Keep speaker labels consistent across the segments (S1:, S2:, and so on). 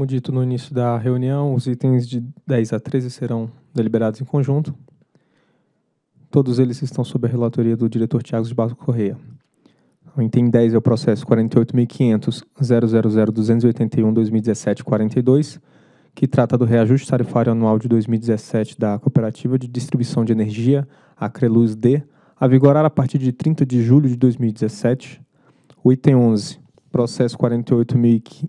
S1: Como dito no início da reunião, os itens de 10 a 13 serão deliberados em conjunto. Todos eles estão sob a relatoria do diretor Tiago de Barco Correia. O item 10 é o processo 48.500.000.281.2017.42, que trata do reajuste tarifário anual de 2017 da Cooperativa de Distribuição de Energia, a Creluz D, a vigorar a partir de 30 de julho de 2017. O item 11, processo 48.500.000.281.2017.42,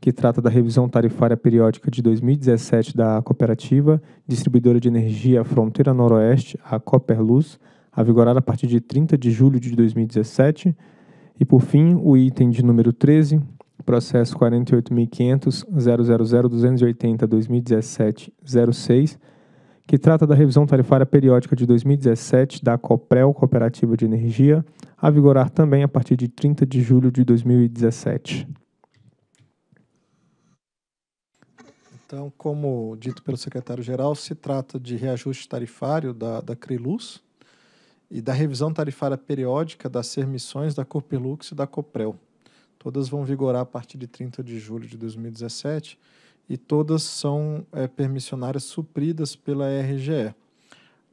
S1: que trata da revisão tarifária periódica de 2017 da cooperativa distribuidora de energia Fronteira Noroeste, a Coperluz, a vigorar a partir de 30 de julho de 2017. E, por fim, o item de número 13, processo 48.500.000.280.2017.06, que trata da revisão tarifária periódica de 2017 da COPREL Cooperativa de Energia, a vigorar também a partir de 30 de julho de 2017.
S2: Então, como dito pelo secretário-geral, se trata de reajuste tarifário da, da e da revisão tarifária periódica das sermissões da Corpelux e da Coprel. Todas vão vigorar a partir de 30 de julho de 2017 e todas são é, permissionárias supridas pela RGE.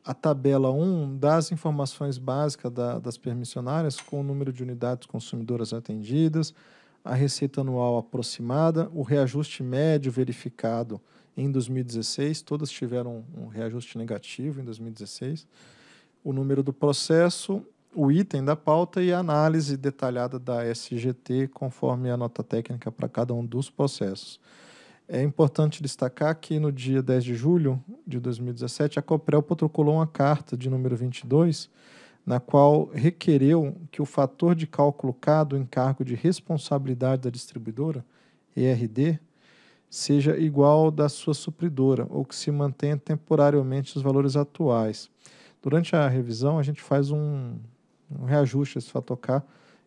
S2: A tabela 1 dá as informações básicas da, das permissionárias com o número de unidades consumidoras atendidas, a receita anual aproximada, o reajuste médio verificado em 2016, todas tiveram um reajuste negativo em 2016, o número do processo, o item da pauta e a análise detalhada da SGT, conforme a nota técnica para cada um dos processos. É importante destacar que no dia 10 de julho de 2017, a COPREL protocolou uma carta de número 22, na qual requereu que o fator de cálculo K do encargo de responsabilidade da distribuidora, ERD, seja igual ao da sua supridora, ou que se mantenha temporariamente os valores atuais. Durante a revisão, a gente faz um, um reajuste a esse fator K,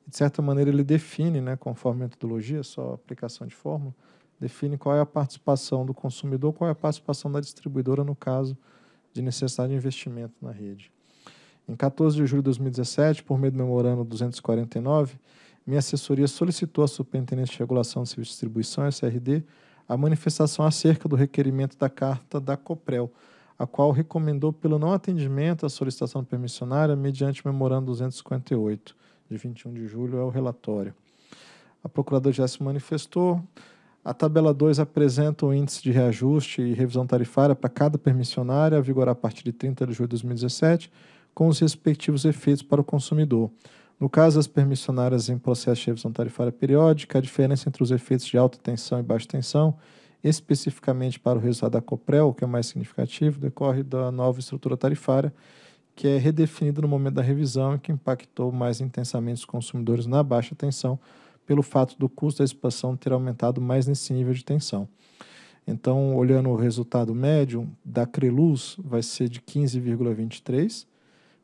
S2: e de certa maneira ele define, né, conforme a metodologia, só aplicação de fórmula, define qual é a participação do consumidor, qual é a participação da distribuidora no caso de necessidade de investimento na rede. Em 14 de julho de 2017, por meio do memorando 249, minha assessoria solicitou à Superintendência de Regulação de Serviços de Distribuição, SRD, a manifestação acerca do requerimento da carta da COPREL, a qual recomendou pelo não atendimento à solicitação permissionária mediante memorando 258, de 21 de julho, é o relatório. A procuradora já se manifestou. A tabela 2 apresenta o índice de reajuste e revisão tarifária para cada permissionária a vigorar a partir de 30 de julho de 2017 com os respectivos efeitos para o consumidor. No caso das permissionárias em processo de revisão tarifária periódica, a diferença entre os efeitos de alta tensão e baixa tensão, especificamente para o resultado da COPREL, que é o mais significativo, decorre da nova estrutura tarifária, que é redefinida no momento da revisão e que impactou mais intensamente os consumidores na baixa tensão, pelo fato do custo da expansão ter aumentado mais nesse nível de tensão. Então, olhando o resultado médio da CRELUS, vai ser de 15,23%,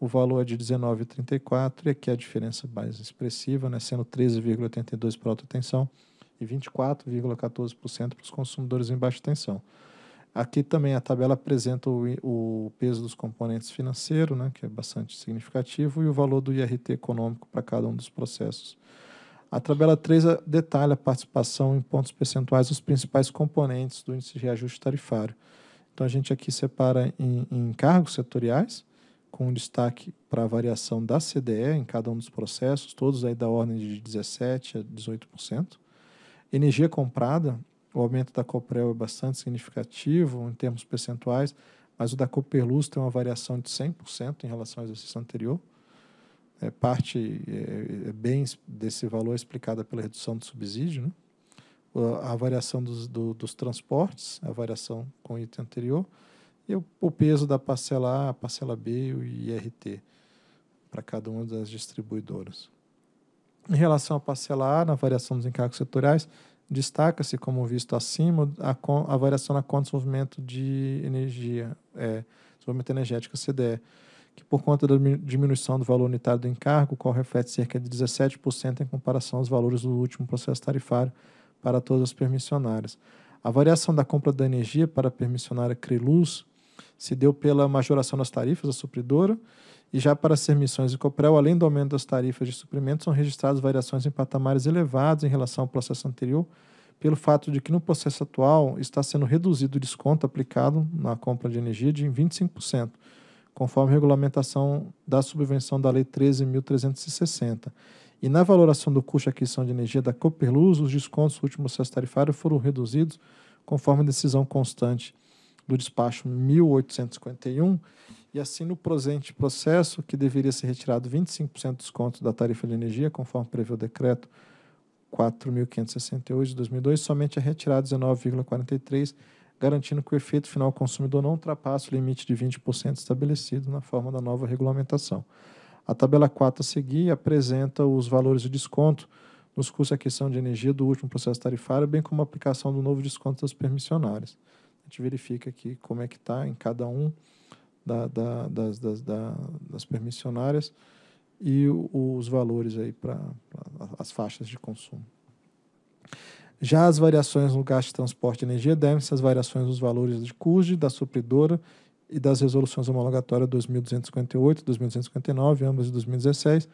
S2: o valor é de 19,34 e aqui é a diferença mais expressiva, né, sendo 13,82 para alta tensão e 24,14% para os consumidores em baixa tensão. Aqui também a tabela apresenta o, o peso dos componentes financeiros, né, que é bastante significativo, e o valor do IRT econômico para cada um dos processos. A tabela 3 detalha a participação em pontos percentuais dos principais componentes do índice de reajuste tarifário. Então, a gente aqui separa em, em cargos setoriais, com destaque para a variação da CDE em cada um dos processos, todos aí da ordem de 17% a 18%. Energia comprada, o aumento da Coprel é bastante significativo em termos percentuais, mas o da Cooperluz tem uma variação de 100% em relação ao exercício anterior. É parte é, é bem desse valor é explicada pela redução do subsídio, né? a variação dos, do, dos transportes, a variação com o item anterior, e o, peso da parcela A, parcela B e o IRT para cada uma das distribuidoras. Em relação à parcela A, na variação dos encargos setoriais, destaca-se, como visto acima, a, a, variação na conta de desenvolvimento de energia, é, desenvolvimento energético CDE, que por conta da diminuição do valor unitário do encargo, o qual reflete cerca de 17% em comparação aos valores do último processo tarifário para todas as permissionárias. A variação da compra da energia para a permissionária Creluz se deu pela majoração das tarifas da supridora, e já para as emissões de Coprel, além do aumento das tarifas de suprimento, são registradas variações em patamares elevados em relação ao processo anterior, pelo fato de que no processo atual está sendo reduzido o desconto aplicado na compra de energia de 25%, conforme a regulamentação da subvenção da Lei 13.360. E na valoração do custo de aquisição de energia da Cooperluz, os descontos do último processo tarifário foram reduzidos conforme decisão constante do despacho 1851 e assina o presente processo que deveria ser retirado 25% de desconto da tarifa de energia, conforme prevê o decreto 4.568 de 2002, somente é retirado 19,43, garantindo que o efeito final ao consumidor não ultrapasse o limite de 20% estabelecido na forma da nova regulamentação. A tabela 4 a seguir apresenta os valores de desconto nos custos de aquisição de energia do último processo tarifário, bem como a aplicação do novo desconto aos permissionárias gente verifica aqui como é que está em cada um da, da, das, das, das permissionárias e os valores aí para as faixas de consumo. Já as variações no gasto de transporte e energia devem-se às variações dos valores de CUSD, da supridora e das resoluções homologatórias 2258, 2259, ambas de 2016,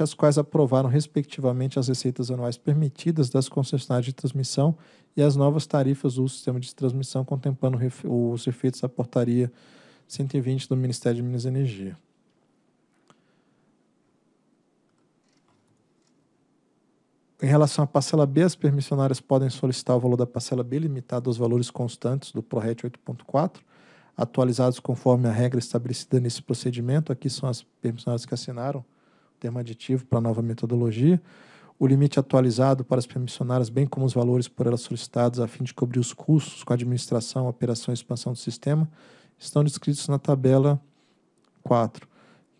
S2: as quais aprovaram respectivamente as receitas anuais permitidas das concessionárias de transmissão e as novas tarifas do sistema de transmissão, contemplando os efeitos da portaria 120 do Ministério de Minas e Energia. Em relação à parcela B, as permissionárias podem solicitar o valor da parcela B limitado aos valores constantes do ProRet 8.4, atualizados conforme a regra estabelecida nesse procedimento. Aqui são as permissionárias que assinaram termo aditivo para a nova metodologia, o limite atualizado para as permissionárias, bem como os valores por elas solicitados a fim de cobrir os custos com a administração, operação e expansão do sistema, estão descritos na tabela 4.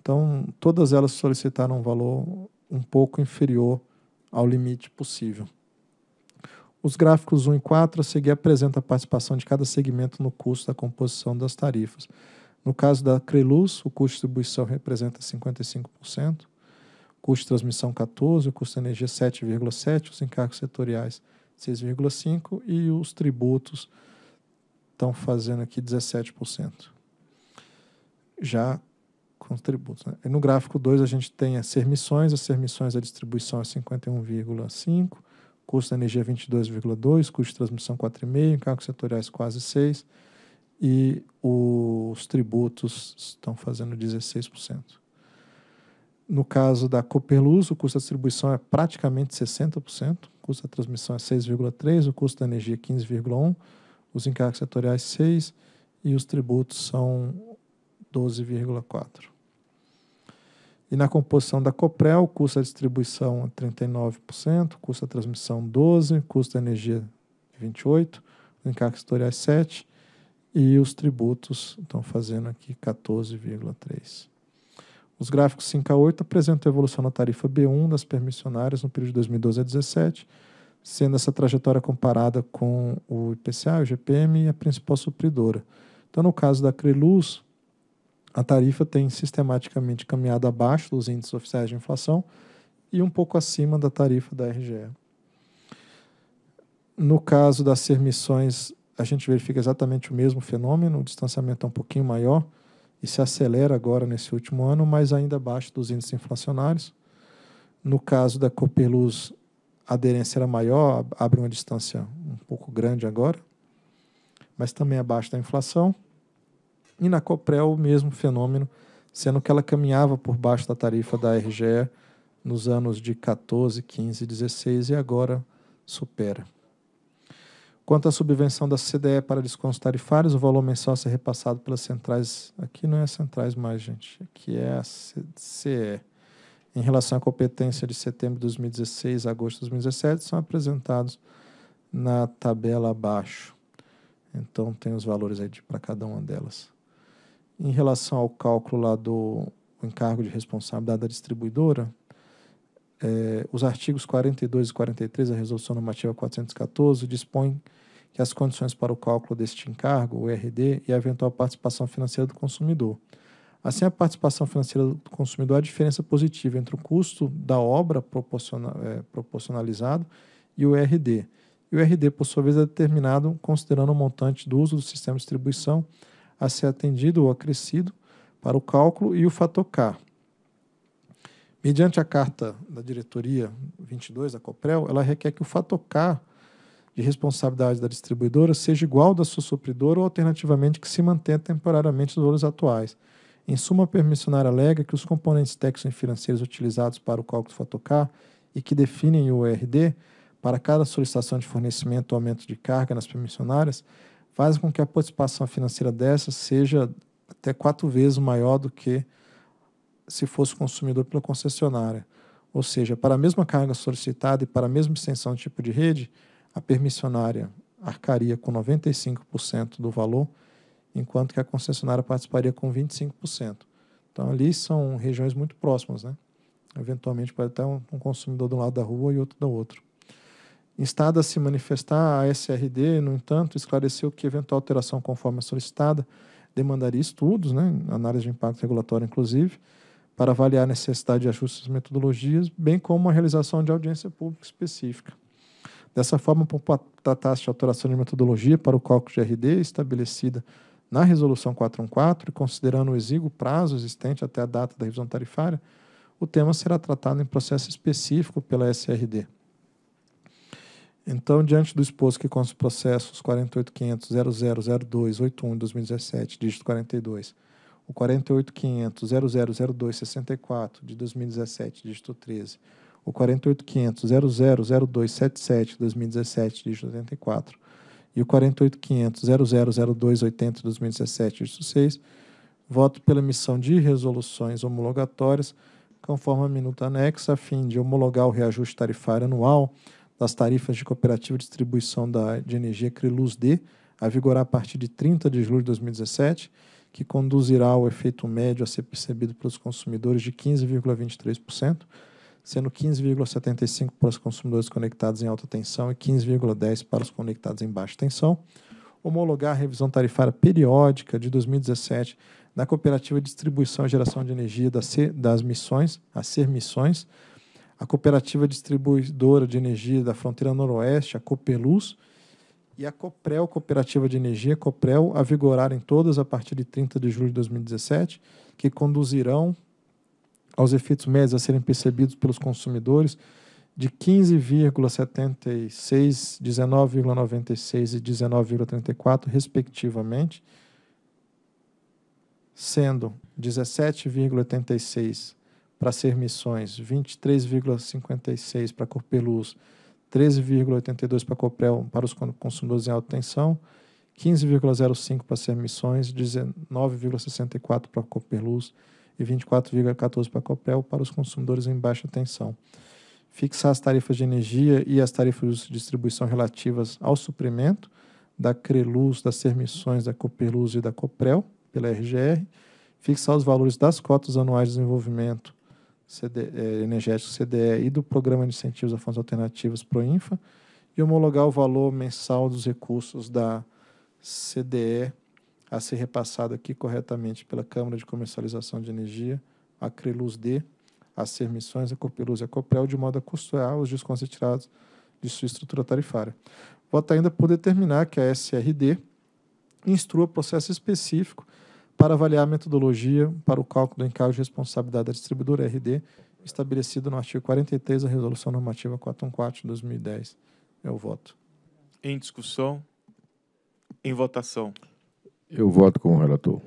S2: Então, todas elas solicitaram um valor um pouco inferior ao limite possível. Os gráficos 1 e 4 a seguir apresentam a participação de cada segmento no custo da composição das tarifas. No caso da Creluz, o custo de distribuição representa 55%, custo de transmissão 14, o custo de energia 7,7, os encargos setoriais 6,5 e os tributos estão fazendo aqui 17%. Já com os tributos. Né? no gráfico 2 a gente tem as sermissões, as sermissões da distribuição é 51,5, custo de energia 22,2, custo de transmissão 4,5, encargos setoriais quase 6 e os tributos estão fazendo 16%. No caso da Copeluz, o custo da distribuição é praticamente 60%, o custo da transmissão é 6,3%, o custo da energia é 15,1%, os encargos setoriais 6% e os tributos são 12,4%. E na composição da Coprel, o custo da distribuição é 39%, o custo da transmissão 12%, o custo da energia 28%, os encargos setoriais 7% e os tributos estão fazendo aqui 14,3%. Os gráficos 5 a 8 apresentam a evolução na tarifa B1 das permissionárias no período de 2012 a 2017, sendo essa trajetória comparada com o IPCA, o GPM e a principal supridora. Então, no caso da Creluz, a tarifa tem sistematicamente caminhado abaixo dos índices oficiais de inflação e um pouco acima da tarifa da RGE. No caso das permissões, a gente verifica exatamente o mesmo fenômeno, o distanciamento é um pouquinho maior, e se acelera agora nesse último ano, mas ainda abaixo dos índices inflacionários. No caso da Copeluz, a aderência era maior, abre uma distância um pouco grande agora, mas também abaixo da inflação. E na Coprel, o mesmo fenômeno, sendo que ela caminhava por baixo da tarifa da RGE nos anos de 14, 15, 16 e agora supera. Quanto à subvenção da CDE para descontos tarifários, o valor mensal a ser repassado pelas centrais. Aqui não é centrais mais, gente. Aqui é a CE. Em relação à competência de setembro de 2016 a agosto de 2017, são apresentados na tabela abaixo. Então, tem os valores aí para cada uma delas. Em relação ao cálculo lá do encargo de responsabilidade da distribuidora, é, os artigos 42 e 43 da Resolução Normativa 414 dispõem que as condições para o cálculo deste encargo, o RD, e a eventual participação financeira do consumidor. Assim, a participação financeira do consumidor é a diferença positiva entre o custo da obra é, proporcionalizado e o RD. E o RD, por sua vez, é determinado considerando o montante do uso do sistema de distribuição a ser atendido ou acrescido para o cálculo e o fator K. Mediante a carta da diretoria 22 da COPREL, ela requer que o fator K de responsabilidade da distribuidora seja igual da sua supridora ou, alternativamente, que se mantenha temporariamente nos valores atuais. Em suma, a permissionária alega que os componentes técnicos e financeiros utilizados para o cálculo do Fotocar e que definem o URD para cada solicitação de fornecimento ou aumento de carga nas permissionárias fazem com que a participação financeira dessa seja até quatro vezes maior do que se fosse consumidor pela concessionária. Ou seja, para a mesma carga solicitada e para a mesma extensão do tipo de rede, a permissionária arcaria com 95% do valor, enquanto que a concessionária participaria com 25%. Então, ali são regiões muito próximas, né? Eventualmente pode até um, consumidor de um lado da rua e outro do outro. Instada a se manifestar, a SRD, no entanto, esclareceu que eventual alteração conforme a solicitada demandaria estudos, né, análise de impacto regulatório, inclusive, para avaliar a necessidade de ajustes e metodologias, bem como a realização de audiência pública específica. Dessa forma, tratasse de alteração de metodologia para o cálculo de RD estabelecida na Resolução 414, considerando o exíguo prazo existente até a data da revisão tarifária, o tema será tratado em processo específico pela SRD. Então, diante do exposto que consta os processos 48.500.0002.81/2017, dígito 42, o 48.500.0002.64 de 2017, dígito 13, o 48500 000277 2017 dígito 84 e o 48500 000280 2017 dígito 6, voto pela emissão de resoluções homologatórias conforme a minuta anexa a fim de homologar o reajuste tarifário anual das tarifas de cooperativa de distribuição da, de energia Criluz D, a vigorar a partir de 30 de julho de 2017, que conduzirá ao efeito médio a ser percebido pelos consumidores de 15,23%, sendo 15,75 para os consumidores conectados em alta tensão e 15,10 para os conectados em baixa tensão. Homologar a revisão tarifária periódica de 2017 da Cooperativa de Distribuição e Geração de Energia C, das Missões, a Ser Missões, a Cooperativa Distribuidora de Energia da Fronteira Noroeste, a Copeluz, e a Coprel, Cooperativa de Energia, Coprel, a vigorar em todas a partir de 30 de julho de 2017, que conduzirão aos efeitos médios a serem percebidos pelos consumidores de 15,76, 19,96 e 19,34, respectivamente, sendo 17,86 para missões, 23,56 para Corpeluz, 13,82 para Coprel para os consumidores em alta tensão, 15,05 para missões, 19,64 para Coperluz, e 24,14 para a Copel para os consumidores em baixa tensão. Fixar as tarifas de energia e as tarifas de distribuição relativas ao suprimento da CRELUZ, das termissões da COPELUZ e da COPREL, pela RGR, fixar os valores das cotas anuais de desenvolvimento CD, eh, é, energético CDE e do Programa de Incentivos a Fontes Alternativas PROINFA e homologar o valor mensal dos recursos da CDE a ser repassado aqui corretamente pela Câmara de Comercialização de Energia, a Creluz D, a Sermissões, a Copeluz e a Coprel, de modo a custear os descontos retirados de sua estrutura tarifária. Vota ainda por determinar que a SRD instrua processo específico para avaliar a metodologia para o cálculo do encargo de responsabilidade da distribuidora RD, estabelecido no artigo 43 da Resolução Normativa 414 de 2010. É o voto.
S3: Em discussão. Em votação. Eu voto com o relator.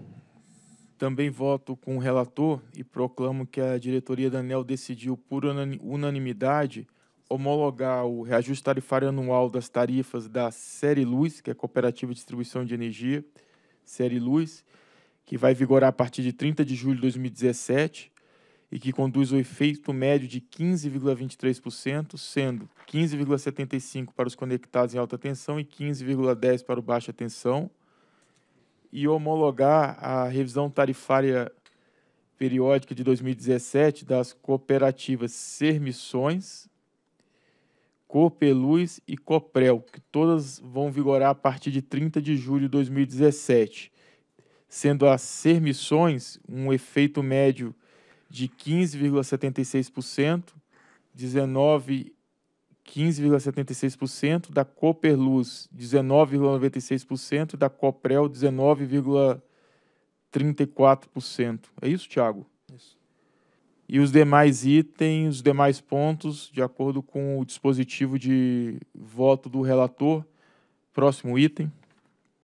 S3: Também voto com o relator e proclamo que a diretoria da ANEL decidiu, por unanimidade, homologar o reajuste tarifário anual das tarifas da Série Luz, que é a Cooperativa de Distribuição de Energia, Série Luz, que vai vigorar a partir de 30 de julho de 2017 e que conduz o efeito médio de 15,23%, sendo 15,75% para os conectados em alta tensão e 15,10% para o baixa tensão e homologar a revisão tarifária periódica de 2017 das cooperativas Sermissões, Copeluz e Coprel, que todas vão vigorar a partir de 30 de julho de 2017, sendo as Sermissões um efeito médio de 15,76%, 19 15,76%, da Cooperluz 19,96% e da Coprel 19,34%. É isso, Thiago? Isso. E os demais itens, os demais pontos, de acordo com o dispositivo de voto do relator. Próximo item.